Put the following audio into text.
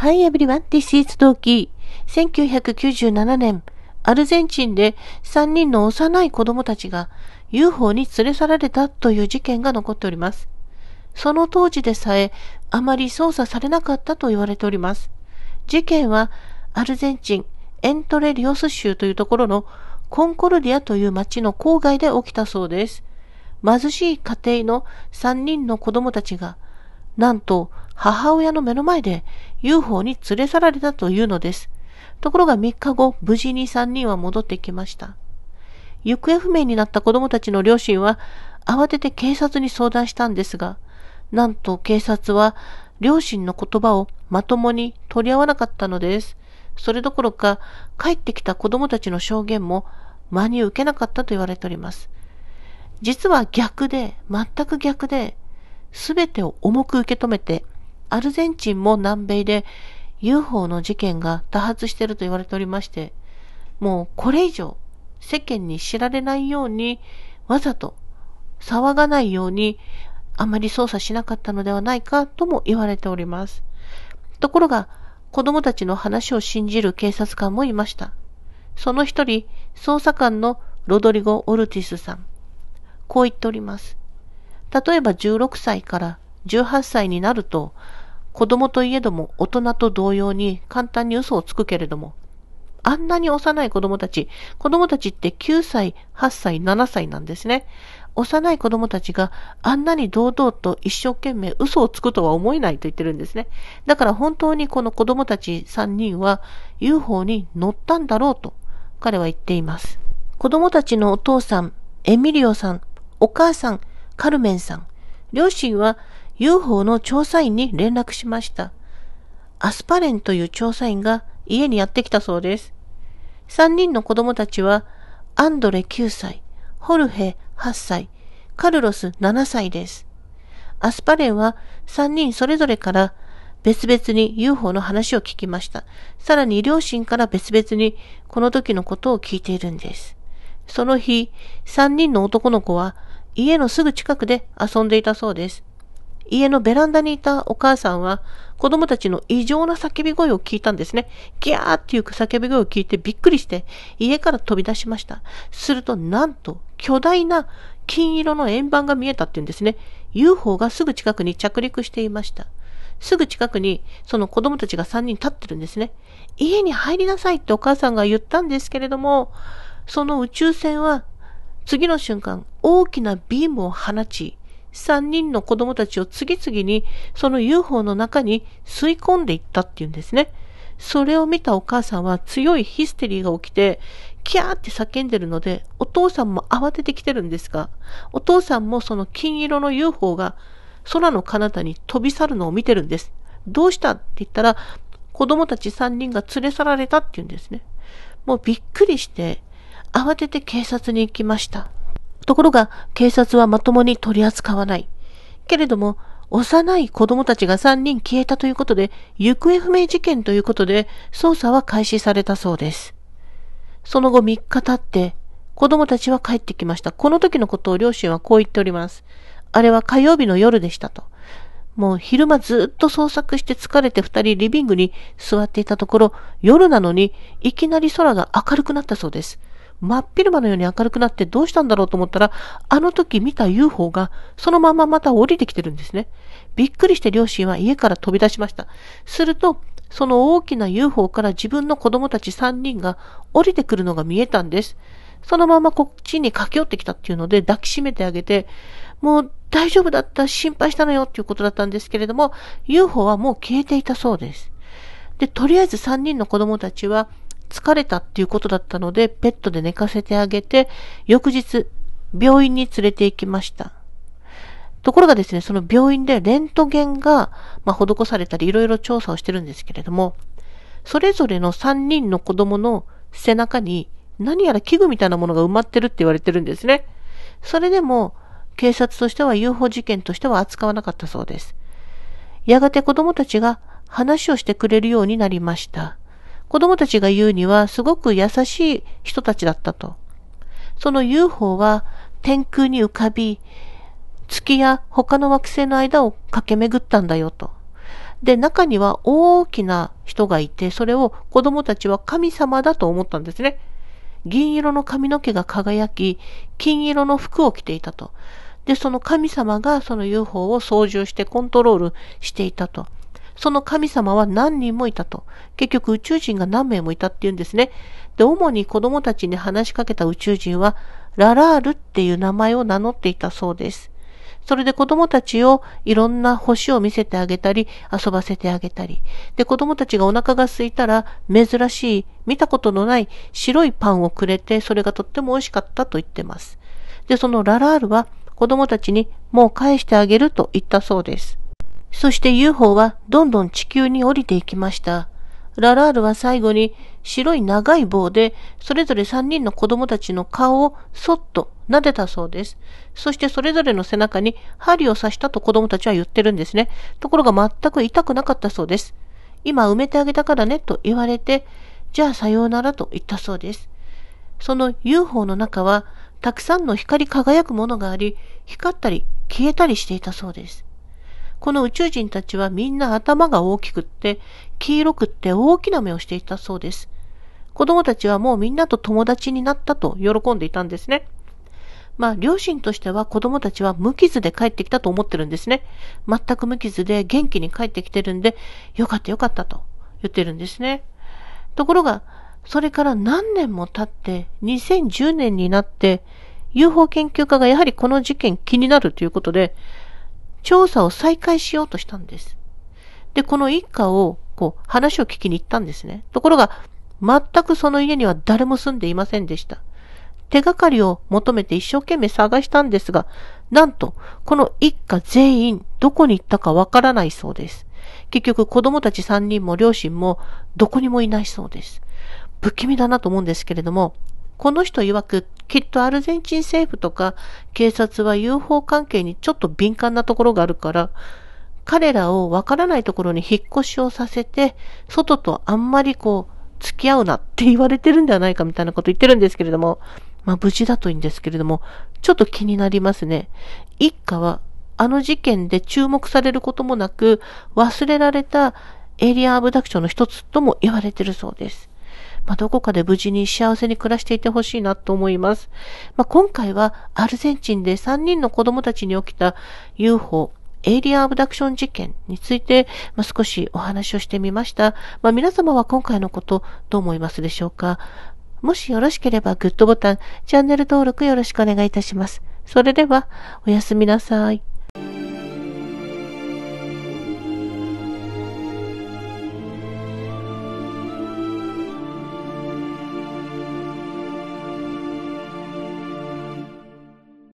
Hi everyone, this is Doki. 1997年、アルゼンチンで3人の幼い子供たちが UFO に連れ去られたという事件が残っております。その当時でさえあまり捜査されなかったと言われております。事件はアルゼンチンエントレリオス州というところのコンコルディアという町の郊外で起きたそうです。貧しい家庭の3人の子供たちが、なんと母親の目の前で UFO に連れ去られたというのです。ところが3日後、無事に3人は戻ってきました。行方不明になった子供たちの両親は慌てて警察に相談したんですが、なんと警察は両親の言葉をまともに取り合わなかったのです。それどころか帰ってきた子供たちの証言も真に受けなかったと言われております。実は逆で、全く逆で、すべてを重く受け止めてアルゼンチンも南米で UFO の事件が多発していると言われておりまして、もうこれ以上世間に知られないようにわざと騒がないようにあまり捜査しなかったのではないかとも言われております。ところが子供たちの話を信じる警察官もいました。その一人、捜査官のロドリゴ・オルティスさん。こう言っております。例えば16歳から18歳になると子供といえども大人と同様に簡単に嘘をつくけれども、あんなに幼い子供たち、子供たちって9歳、8歳、7歳なんですね。幼い子供たちがあんなに堂々と一生懸命嘘をつくとは思えないと言ってるんですね。だから本当にこの子供たち3人は UFO に乗ったんだろうと彼は言っています。子供たちのお父さん、エミリオさん、お母さん、カルメンさん、両親は UFO の調査員に連絡しました。アスパレンという調査員が家にやってきたそうです。3人の子供たちは、アンドレ9歳、ホルヘ8歳、カルロス7歳です。アスパレンは3人それぞれから別々に UFO の話を聞きました。さらに両親から別々にこの時のことを聞いているんです。その日、3人の男の子は家のすぐ近くで遊んでいたそうです。家のベランダにいたお母さんは、子供たちの異常な叫び声を聞いたんですね。ギャーっていう叫び声を聞いてびっくりして、家から飛び出しました。すると、なんと、巨大な金色の円盤が見えたっていうんですね。UFO がすぐ近くに着陸していました。すぐ近くにその子供たちが3人立ってるんですね。家に入りなさいってお母さんが言ったんですけれども、その宇宙船は次の瞬間大きなビームを放ち、3人の子供たちを次々にその UFO の中に吸い込んでいったっていうんですね。それを見たお母さんは強いヒステリーが起きて、キャーって叫んでるので、お父さんも慌ててきてるんですが、お父さんもその金色の UFO が空の彼方に飛び去るのを見てるんです。どうしたって言ったら、子供たち3人が連れ去られたって言うんですね。もうびっくりして、慌てて警察に行きました。ところが警察はまともに取り扱わない。けれども、幼い子供たちが3人消えたということで、行方不明事件ということで、捜査は開始されたそうです。その後3日経って、子供たちは帰ってきました。この時のことを両親はこう言っております。あれは火曜日の夜でしたと。もう昼間ずっと捜索して疲れて二人リビングに座っていたところ、夜なのにいきなり空が明るくなったそうです。真っ昼間のように明るくなってどうしたんだろうと思ったら、あの時見た UFO がそのまままた降りてきてるんですね。びっくりして両親は家から飛び出しました。すると、その大きな UFO から自分の子供たち3人が降りてくるのが見えたんです。そのままこっちに駆け寄ってきたっていうので抱きしめてあげて、もう大丈夫だった、心配したのよっていうことだったんですけれども、UFO はもう消えていたそうです。で、とりあえず3人の子供たちは疲れたっていうことだったので、ペットで寝かせてあげて、翌日、病院に連れて行きました。ところがですね、その病院でレントゲンが、まあ、施されたり、いろいろ調査をしてるんですけれども、それぞれの3人の子供の背中に、何やら器具みたいなものが埋まってるって言われてるんですね。それでも、警察としては UFO 事件としては扱わなかったそうです。やがて子供たちが話をしてくれるようになりました。子供たちが言うにはすごく優しい人たちだったと。その UFO は天空に浮かび、月や他の惑星の間を駆け巡ったんだよと。で、中には大きな人がいて、それを子供たちは神様だと思ったんですね。銀色の髪の毛が輝き、金色の服を着ていたと。で、その神様がその UFO を操縦してコントロールしていたと。その神様は何人もいたと。結局宇宙人が何名もいたっていうんですね。で、主に子供たちに話しかけた宇宙人は、ララールっていう名前を名乗っていたそうです。それで子供たちをいろんな星を見せてあげたり、遊ばせてあげたり。で、子供たちがお腹が空いたら、珍しい、見たことのない白いパンをくれて、それがとっても美味しかったと言ってます。で、そのララールは子供たちにもう返してあげると言ったそうです。そして UFO はどんどん地球に降りていきました。ララールは最後に白い長い棒でそれぞれ3人の子供たちの顔をそっと撫でたそうです。そしてそれぞれの背中に針を刺したと子供たちは言ってるんですね。ところが全く痛くなかったそうです。今埋めてあげたからねと言われて、じゃあさようならと言ったそうです。その UFO の中はたくさんの光り輝くものがあり、光ったり消えたりしていたそうです。この宇宙人たちはみんな頭が大きくって、黄色くって大きな目をしていたそうです。子供たちはもうみんなと友達になったと喜んでいたんですね。まあ、両親としては子供たちは無傷で帰ってきたと思ってるんですね。全く無傷で元気に帰ってきてるんで、よかったよかったと言ってるんですね。ところが、それから何年も経って、2010年になって、UFO 研究家がやはりこの事件気になるということで、調査を再開しようとしたんです。で、この一家を、こう、話を聞きに行ったんですね。ところが、全くその家には誰も住んでいませんでした。手がかりを求めて一生懸命探したんですが、なんと、この一家全員どこに行ったかわからないそうです。結局子供たち3人も両親もどこにもいないそうです。不気味だなと思うんですけれども、この人曰く、きっとアルゼンチン政府とか警察は UFO 関係にちょっと敏感なところがあるから、彼らをわからないところに引っ越しをさせて、外とあんまりこう、付き合うなって言われてるんではないかみたいなこと言ってるんですけれども、まあ無事だといいんですけれども、ちょっと気になりますね。一家はあの事件で注目されることもなく、忘れられたエイリアンアブダクションの一つとも言われてるそうです。まあ、どこかで無事に幸せに暮らしていてほしいなと思います。まあ、今回はアルゼンチンで3人の子供たちに起きた UFO エイリアンアブダクション事件について、まあ、少しお話をしてみました。まあ、皆様は今回のことどう思いますでしょうかもしよろしければグッドボタン、チャンネル登録よろしくお願いいたします。それでは、おやすみなさい。